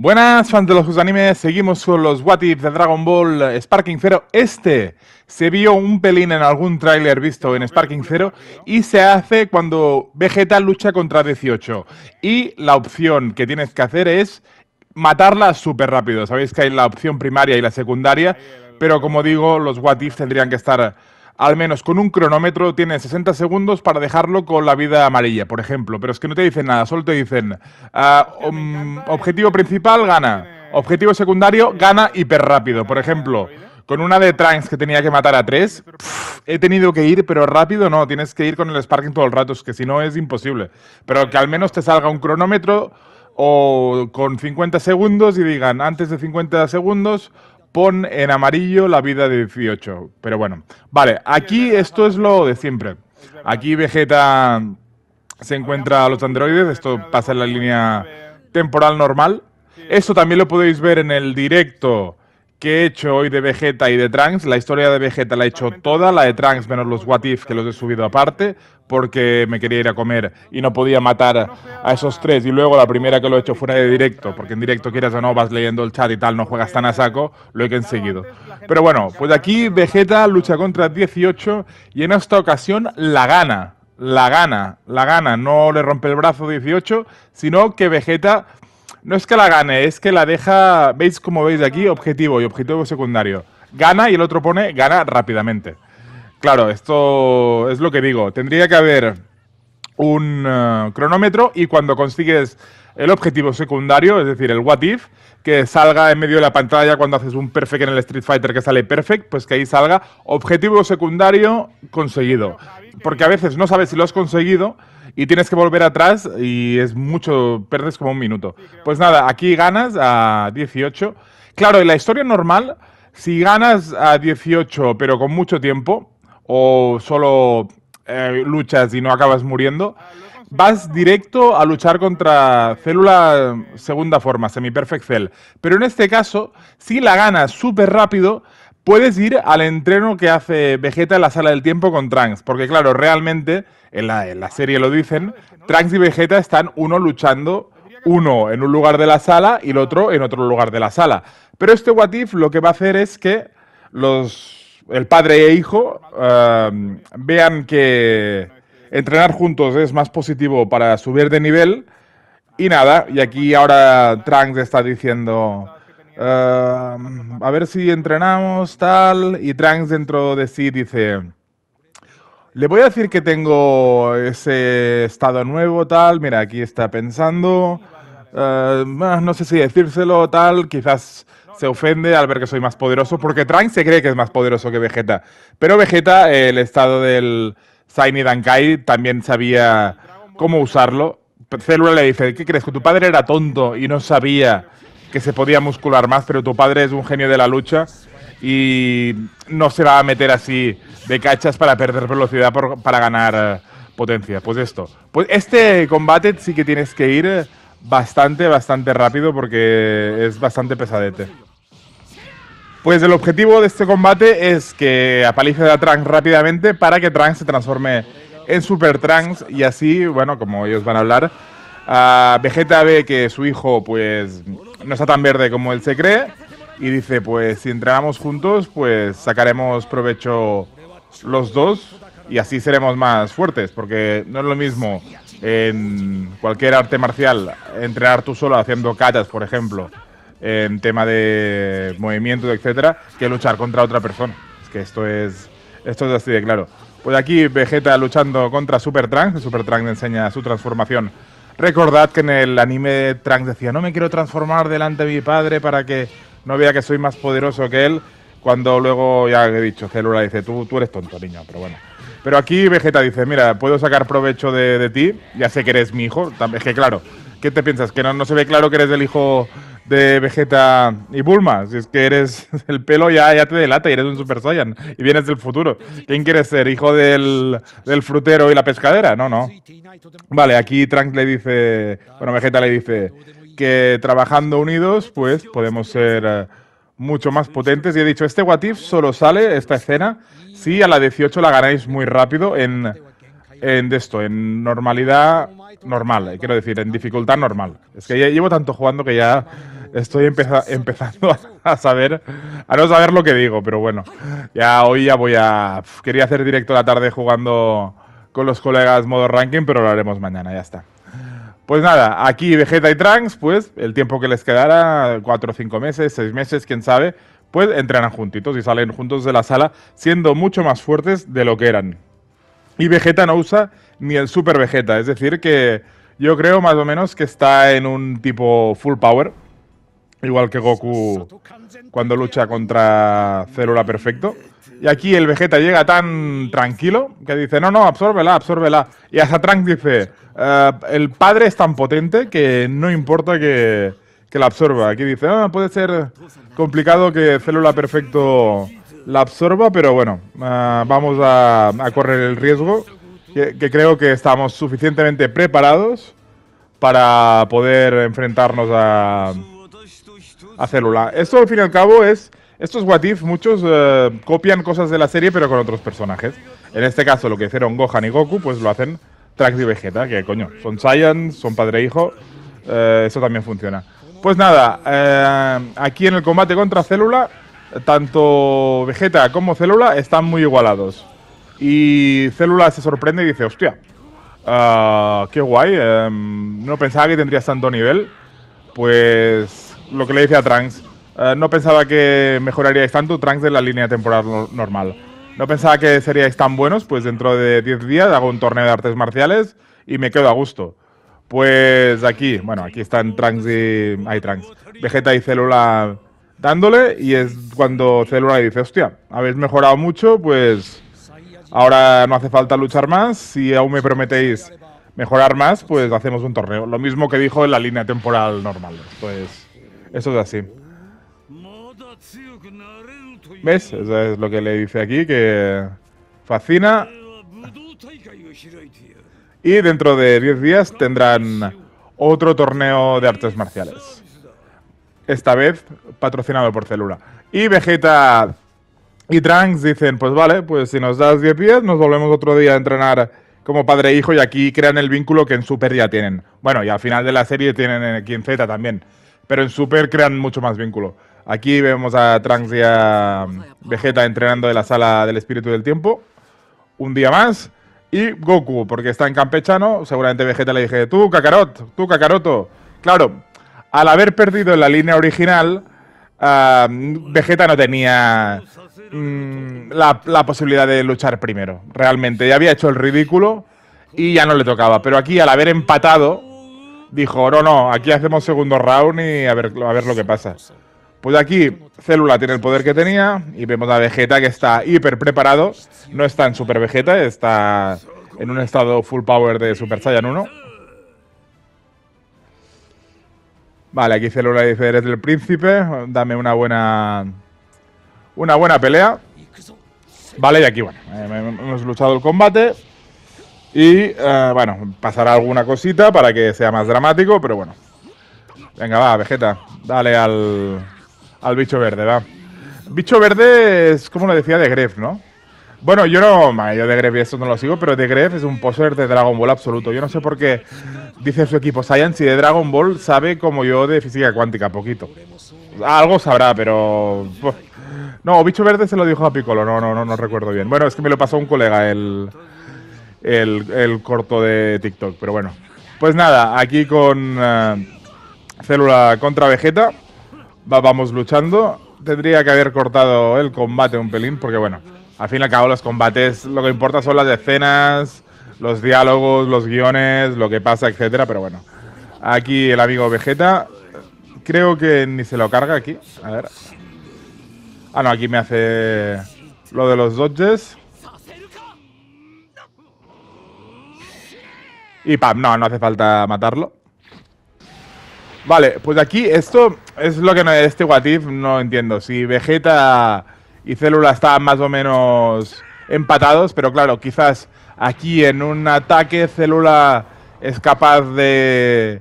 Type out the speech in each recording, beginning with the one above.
Buenas fans de los animes, seguimos con los What If de Dragon Ball Sparking Zero. Este se vio un pelín en algún tráiler visto en Sparking Zero y se hace cuando Vegeta lucha contra 18. Y la opción que tienes que hacer es matarla súper rápido. Sabéis que hay la opción primaria y la secundaria, pero como digo, los What If tendrían que estar al menos con un cronómetro, tiene 60 segundos para dejarlo con la vida amarilla, por ejemplo. Pero es que no te dicen nada, solo te dicen ah, um, objetivo principal, gana. Objetivo secundario, gana hiper rápido. Por ejemplo, con una de Trunks que tenía que matar a tres, he tenido que ir, pero rápido no, tienes que ir con el Sparking todo el rato, es que si no es imposible. Pero que al menos te salga un cronómetro o con 50 segundos y digan antes de 50 segundos Pon en amarillo la vida de 18. Pero bueno, vale, aquí esto es lo de siempre. Aquí Vegeta se encuentra a los androides, esto pasa en la línea temporal normal. Esto también lo podéis ver en el directo que he hecho hoy de Vegeta y de Trunks. La historia de Vegeta la he hecho toda, la de Trunks menos los What If, que los he subido aparte, porque me quería ir a comer y no podía matar a esos tres. Y luego la primera que lo he hecho fuera de directo, porque en directo quieras o no, vas leyendo el chat y tal, no juegas tan a saco, lo he conseguido. Pero bueno, pues aquí Vegeta lucha contra 18 y en esta ocasión la gana. La gana, la gana, no le rompe el brazo 18, sino que Vegeta no es que la gane, es que la deja, veis como veis aquí, objetivo y objetivo secundario. Gana y el otro pone gana rápidamente. Claro, esto es lo que digo. Tendría que haber un eh, cronómetro y cuando consigues el objetivo secundario, es decir, el what if, que salga en medio de la pantalla cuando haces un perfect en el Street Fighter que sale perfect, pues que ahí salga objetivo secundario conseguido. Porque a veces no sabes si lo has conseguido y tienes que volver atrás y es mucho, perdes como un minuto. Pues nada, aquí ganas a 18. Claro, en la historia normal, si ganas a 18 pero con mucho tiempo, o solo eh, luchas y no acabas muriendo, vas directo a luchar contra célula segunda forma, semiperfect cell. Pero en este caso, si la ganas súper rápido, puedes ir al entreno que hace Vegeta en la sala del tiempo con Trunks, porque claro, realmente, en la, serie lo dicen, Trunks y Vegeta están uno luchando, uno en un lugar de la sala y el otro en otro lugar de la sala. Pero este What If lo que va a hacer es que los, el padre e hijo eh, vean que entrenar juntos es más positivo para subir de nivel. Y nada, y aquí ahora Trunks está diciendo, ah, a ver si entrenamos tal, y Trunks dentro de sí dice, le voy a decir que tengo ese estado nuevo tal, mira, aquí está pensando, ah, ah, no sé si decírselo tal, quizás se ofende al ver que soy más poderoso, porque Trunks se cree que es más poderoso que Vegeta. Pero Vegeta, el estado del Saini Dankai también sabía cómo usarlo. Célula le dice, ¿qué crees? Que tu padre era tonto y no sabía que se podía muscular más, pero tu padre es un genio de la lucha y no se va a meter así de cachas para perder velocidad para ganar eh, potencia. Pues esto. Pues este combate sí que tienes que ir bastante, bastante rápido porque es bastante pesadete. Pues el objetivo de este combate es que apalice a Trunks rápidamente para que Trunks se transforme en Super Trunks y así, bueno, como ellos van a hablar, Vegeta ve que su hijo pues no está tan verde como él se cree y dice, pues si entrenamos juntos, pues sacaremos provecho los dos y así seremos más fuertes, porque no es lo mismo en cualquier arte marcial entrenar tú solo haciendo katas, por ejemplo, en tema de movimiento, etcétera, que luchar contra otra persona. Es que esto es, esto es así de claro. Pues aquí Vegeta luchando contra Super Trunks. Super Trunks enseña su transformación. Recordad que en el anime Trunks decía: No me quiero transformar delante de mi padre para que no vea que soy más poderoso que él. Cuando luego, ya he dicho, Célula dice: tú, tú eres tonto, niño, pero bueno. Pero aquí Vegeta dice: Mira, puedo sacar provecho de, ti. Ya sé que eres mi hijo. Es que claro, ¿qué te piensas? ¿Que no, no se ve claro que eres el hijo de Vegeta y Bulma. Si es que eres el pelo ya, ya te delata y eres un Super Saiyan y vienes del futuro. ¿Quién quieres ser? ¿Hijo del, del frutero y la pescadera? No, no. Vale, aquí Trunks le dice, bueno, Vegeta le dice que trabajando unidos pues podemos ser eh, mucho más potentes. Y he dicho, este What If solo sale esta escena si a la 18 la ganáis muy rápido en en esto, en normalidad normal, eh, quiero decir, en dificultad normal. Es que ya llevo tanto jugando que ya Estoy empezando a saber, a no saber lo que digo, pero bueno, ya hoy ya voy a... quería hacer directo la tarde jugando con los colegas modo ranking, pero lo haremos mañana, ya está. Pues nada, aquí Vegeta y Trunks, pues el tiempo que les quedara, cuatro o cinco meses, seis meses, quién sabe, pues entrenan juntitos y salen juntos de la sala siendo mucho más fuertes de lo que eran. Y Vegeta no usa ni el Super Vegeta, es decir que yo creo más o menos que está en un tipo full power, Igual que Goku cuando lucha contra Célula Perfecto. Y aquí el Vegeta llega tan tranquilo que dice, no, no, absórbela, absórbela. Y hasta Trunks dice, eh, el padre es tan potente que no importa que, que la absorba. Aquí dice, ah, puede ser complicado que Célula Perfecto la absorba, pero bueno, eh, vamos a, correr el riesgo, que, creo que estamos suficientemente preparados para poder enfrentarnos a, a Célula... Esto al fin y al cabo es, estos What If, muchos eh, copian cosas de la serie pero con otros personajes. En este caso lo que hicieron Gohan y Goku pues lo hacen Trunks y Vegeta, que coño, son Saiyan, son padre e hijo, eh, eso también funciona. Pues nada, eh, aquí en el combate contra Célula, tanto Vegeta como Célula están muy igualados. Y Célula se sorprende y dice, hostia, ah, qué guay, em, no pensaba que tendrías tanto nivel. Pues lo que le dice a Trunks, eh, no pensaba que mejoraríais tanto Trunks de la línea temporal normal. No pensaba que seríais tan buenos, pues dentro de 10 días hago un torneo de artes marciales y me quedo a gusto. Pues aquí, bueno, aquí están Trunks y... hay Trunks. Vegeta y Célula dándole y es cuando Célula dice, hostia, habéis mejorado mucho, pues ahora no hace falta luchar más. Si aún me prometéis mejorar más, pues hacemos un torneo. Lo mismo que dijo en la línea temporal normal. Pues eso es así. ¿Ves? Eso es lo que le dice aquí, que fascina. Y dentro de 10 días tendrán otro torneo de artes marciales. Esta vez patrocinado por Celula. Y Vegeta y Trunks dicen, pues vale, pues si nos das 10 días, nos volvemos otro día a entrenar como padre e hijo y aquí crean el vínculo que en Super ya tienen. Bueno, y al final de la serie tienen en Z también. Pero en Super crean mucho más vínculo. Aquí vemos a Trunks y a um, Vegeta entrenando de la sala del espíritu del tiempo. Un día más. Y Goku, porque está en campechano. Seguramente Vegeta le dije, tú, Kakarot, tú, Kakaroto. Claro, al haber perdido en la línea original, um, Vegeta no tenía mm, la, posibilidad de luchar primero. Realmente, ya había hecho el ridículo y ya no le tocaba. Pero aquí, al haber empatado, dijo, no, no, aquí hacemos segundo round y a ver, a ver lo que pasa. Pues aquí, Célula tiene el poder que tenía y vemos a Vegeta que está hiper preparado. No está en Super Vegeta, está en un estado full power de Super Saiyan 1. Vale, aquí Célula dice, eres el príncipe, dame una buena... Una buena pelea. Vale, y aquí, bueno, hemos luchado el combate. Y eh, bueno, pasará alguna cosita para que sea más dramático, pero bueno. Venga, va, Vegeta. Dale al, al bicho verde, va. Bicho verde es como lo decía de Gref, ¿no? Bueno, yo no, yo de Gref y eso no lo sigo, pero de Gref es un poser de Dragon Ball absoluto. Yo no sé por qué dice su equipo Saiyan si de Dragon Ball sabe como yo de física cuántica, poquito. Algo sabrá, pero... Pues, no, Bicho Verde se lo dijo a Piccolo, no, no, no, no recuerdo bien. Bueno, es que me lo pasó un colega, el, el, corto de TikTok. Pero bueno, pues nada, aquí con eh, Célula contra Vegeta vamos luchando. Tendría que haber cortado el combate un pelín, porque bueno, al fin y al cabo los combates, lo que importa son las escenas, los diálogos, los guiones, lo que pasa, etcétera. Pero bueno, aquí el amigo Vegeta, creo que ni se lo carga aquí. A ver. Ah, no, aquí me hace lo de los dodges. Y pam, no, no hace falta matarlo. Vale, pues aquí esto es lo que no, este watif no entiendo. Si Vegeta y Célula están más o menos empatados, pero claro, quizás aquí en un ataque Célula es capaz de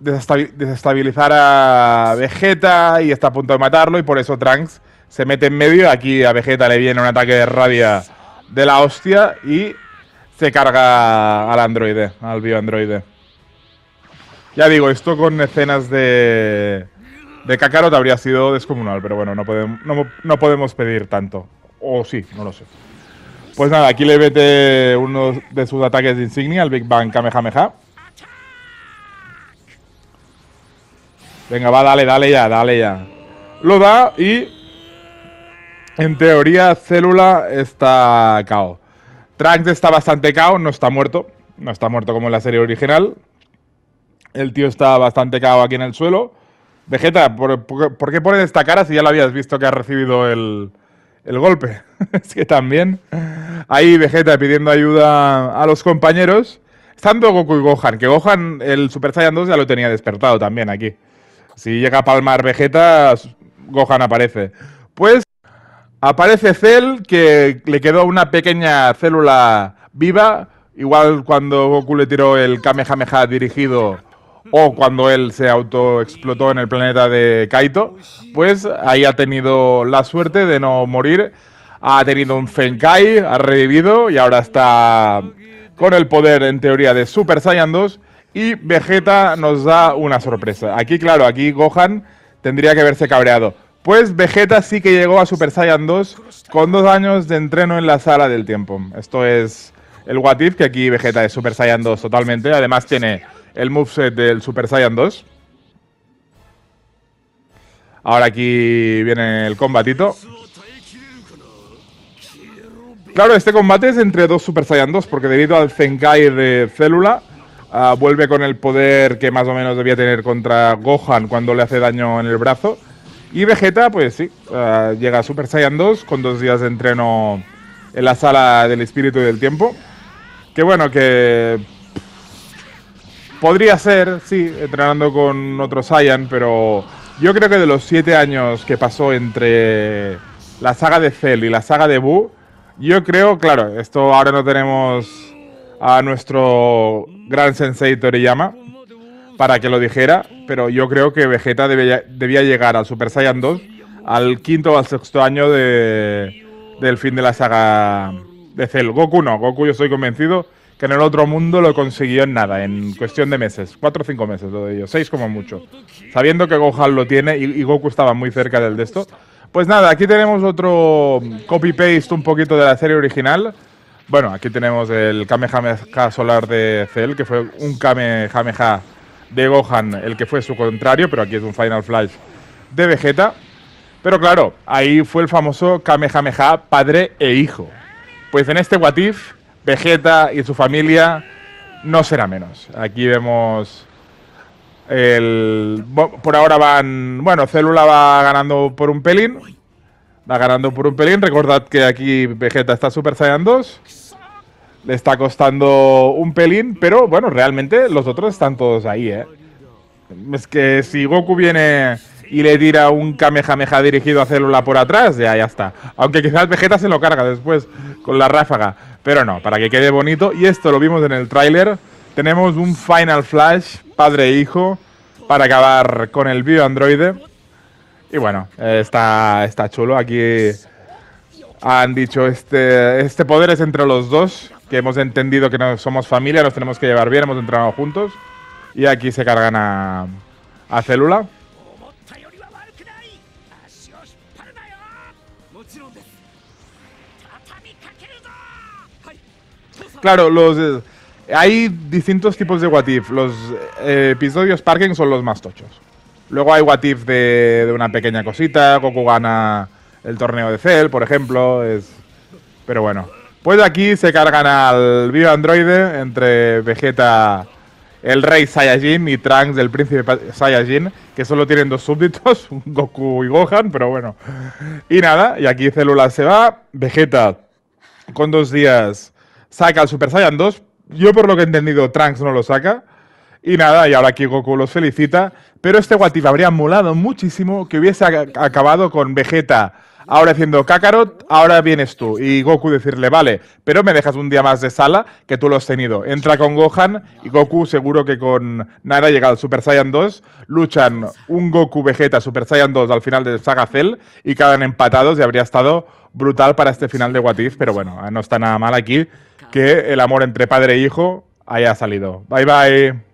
desestabilizar a Vegeta y está a punto de matarlo y por eso Trunks se mete en medio. Aquí a Vegeta le viene un ataque de rabia de la hostia y se carga al androide, al bioandroide. Ya digo, esto con escenas de, de Kakarot habría sido descomunal, pero bueno, no, podemos, no, podemos pedir tanto. O sí, no lo sé. Pues nada, aquí le vete uno de sus ataques de insignia, el Big Bang Kamehameha. Venga, va, dale, dale ya, dale ya. Lo da y... En teoría, Célula está KO. Trunks está bastante cao, no está muerto. No está muerto como en la serie original. El tío está bastante cao aquí en el suelo. Vegeta, ¿por, qué pones esta cara si ya lo habías visto que ha recibido el, el golpe? es que también. Ahí Vegeta pidiendo ayuda a los compañeros. Estando Goku y Gohan, que Gohan el Super Saiyan 2 ya lo tenía despertado también aquí. Si llega a palmar Vegeta, Gohan aparece. Pues Aparece Cell, que le quedó una pequeña célula viva, igual cuando Goku le tiró el Kamehameha dirigido o cuando él se autoexplotó en el planeta de Kaito, pues ahí ha tenido la suerte de no morir, ha tenido un Fenkai, ha revivido y ahora está con el poder en teoría de Super Saiyan 2 y Vegeta nos da una sorpresa. Aquí claro, aquí Gohan tendría que haberse cabreado. Pues Vegeta sí que llegó a Super Saiyan 2 con dos años de entreno en la sala del tiempo. Esto es el What If, que aquí Vegeta es Super Saiyan 2 totalmente. Además tiene el moveset del Super Saiyan 2. Ahora aquí viene el combatito. Claro, este combate es entre dos Super Saiyan 2, porque debido al Zenkai de Célula, ah, vuelve con el poder que más o menos debía tener contra Gohan cuando le hace daño en el brazo. Y Vegeta, pues sí, llega a Super Saiyan 2 con dos días de entreno en la sala del espíritu y del tiempo. Que bueno, que podría ser, sí, entrenando con otro Saiyan, pero yo creo que de los siete años que pasó entre la saga de Cell y la saga de Buu, yo creo, claro, esto ahora no tenemos a nuestro gran sensei Toriyama, para que lo dijera, pero yo creo que Vegeta debía, llegar al Super Saiyan 2 al quinto o al sexto año del fin de la saga de Cell. Goku no, Goku yo estoy convencido que en el otro mundo lo consiguió en nada, en cuestión de meses, cuatro o cinco meses lo seis como mucho. Sabiendo que Gohan lo tiene y, y Goku estaba muy cerca del de esto. Pues nada, aquí tenemos otro copy-paste un poquito de la serie original. Bueno, aquí tenemos el Kamehameha solar de Cell, que fue un Kamehameha de Gohan, el que fue su contrario, pero aquí es un Final Flash de Vegeta. Pero claro, ahí fue el famoso Kamehameha padre e hijo. Pues en este What If, Vegeta y su familia no será menos. Aquí vemos el... Por ahora van... Bueno, Célula va ganando por un pelín. Va ganando por un pelín. Recordad que aquí Vegeta está Super Saiyan 2 le está costando un pelín, pero bueno, realmente los otros están todos ahí, ¿eh? Es que si Goku viene y le tira un Kamehameha dirigido a Célula por atrás, ya, ya está. Aunque quizás Vegeta se lo carga después con la ráfaga, pero no, para que quede bonito. Y esto lo vimos en el tráiler. Tenemos un Final Flash, padre e hijo, para acabar con el Bio-Androide. Y bueno, eh, está, está chulo. Aquí han dicho, este, este poder es entre los dos que hemos entendido que no somos familia, nos tenemos que llevar bien, hemos entrenado juntos. Y aquí se cargan a, a Célula. Claro, los, eh, hay distintos tipos de watif. Los eh, episodios Parking son los más tochos. Luego hay watif de, de, una pequeña cosita. Goku gana el torneo de Cell, por ejemplo. Es, pero bueno. Pues aquí se cargan al vivo Androide entre Vegeta, el Rey Saiyajin, y Trunks, el Príncipe Saiyajin, que solo tienen dos súbditos, Goku y Gohan, pero bueno. Y nada, y aquí Célula se va, Vegeta con dos días saca al Super Saiyan 2. Yo por lo que he entendido, Trunks no lo saca. Y nada, y ahora aquí Goku los felicita. Pero este Guatif habría molado muchísimo que hubiese acabado con Vegeta ahora haciendo Kakarot, ahora vienes tú. Y Goku decirle, vale, pero me dejas un día más de sala, que tú lo has tenido. Entra con Gohan y Goku seguro que con nada llega al Super Saiyan 2, luchan un Goku Vegeta Super Saiyan 2 al final de Saga Cell y quedan empatados y habría estado brutal para este final de If. pero bueno, no está nada mal aquí que el amor entre padre e hijo haya salido. Bye bye.